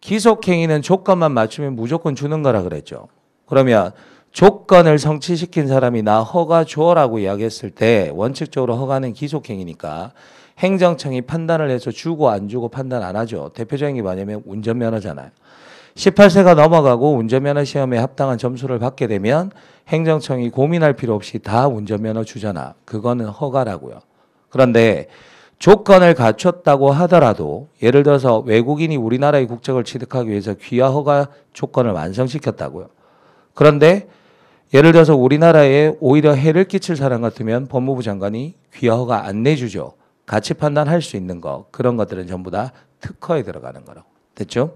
기속행위는 조건만 맞추면 무조건 주는 거라 그랬죠. 그러면 조건을 성취시킨 사람이 나 허가 줘라고 이야기했을 때 원칙적으로 허가는 기속행위니까 행정청이 판단을 해서 주고 안 주고 판단 안 하죠. 대표적인 게 뭐냐면 운전면허잖아요. 18세가 넘어가고 운전면허 시험에 합당한 점수를 받게 되면 행정청이 고민할 필요 없이 다 운전면허 주잖아. 그거는 허가라고요. 그런데 조건을 갖췄다고 하더라도 예를 들어서 외국인이 우리나라의 국적을 취득하기 위해서 귀화 허가 조건을 완성시켰다고요. 그런데 예를 들어서 우리나라에 오히려 해를 끼칠 사람 같으면 법무부 장관이 귀화 허가 안 내주죠. 같이 판단할 수 있는 거 그런 것들은 전부 다 특허에 들어가는 거라고 됐죠?